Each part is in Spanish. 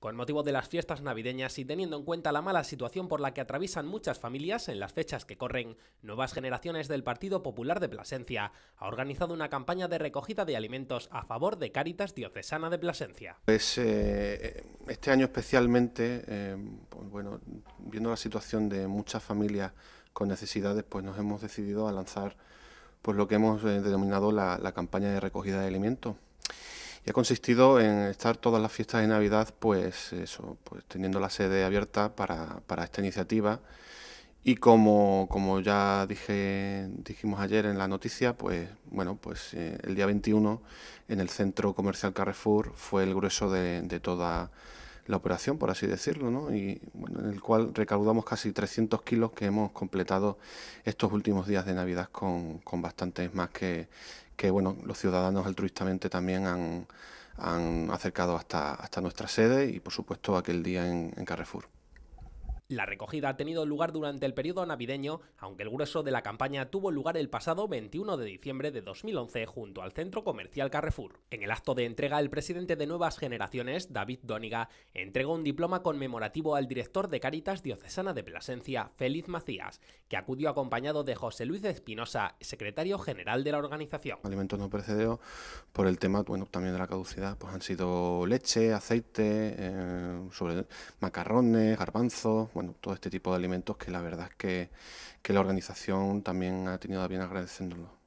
Con motivo de las fiestas navideñas y teniendo en cuenta la mala situación por la que atraviesan muchas familias en las fechas que corren, Nuevas Generaciones del Partido Popular de Plasencia ha organizado una campaña de recogida de alimentos a favor de Cáritas Diocesana de Plasencia. Eh, eh, este año especialmente, eh, pues bueno, viendo la situación de muchas familias con necesidades, pues nos hemos decidido a lanzar pues lo que hemos denominado la campaña de recogida de alimentos y ha consistido en estar todas las fiestas de Navidad, pues eso, pues teniendo la sede abierta para, esta iniciativa. Y como, ya dije, dijimos ayer en la noticia, pues bueno, pues eh, el día 21 en el centro comercial Carrefour fue el grueso de toda la operación, por así decirlo, y en el cual recaudamos casi 300 kilos que hemos completado estos últimos días de Navidad con, bastantes más que, que bueno, los ciudadanos altruistamente también han, acercado hasta, hasta nuestra sede y por supuesto aquel día en Carrefour. La recogida ha tenido lugar durante el periodo navideño, aunque el grueso de la campaña tuvo lugar el pasado 21 de diciembre de 2011 junto al centro comercial Carrefour. En el acto de entrega, el presidente de Nuevas Generaciones, David Dóniga, entregó un diploma conmemorativo al director de Caritas Diocesana de Plasencia, Félix Macías, que acudió acompañado de José Luis Espinosa, secretario general de la organización. Alimentos no perecederos, por el tema bueno, también de la caducidad, pues han sido leche, aceite, eh, macarrones, garbanzos todo este tipo de alimentos que la verdad es que, la organización también ha tenido a bien agradeciéndolo.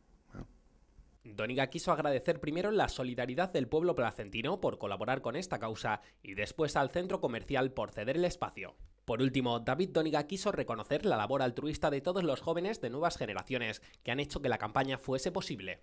Doniga quiso agradecer primero la solidaridad del pueblo placentino por colaborar con esta causa y después al centro comercial por ceder el espacio. Por último, David Doniga quiso reconocer la labor altruista de todos los jóvenes de nuevas generaciones que han hecho que la campaña fuese posible.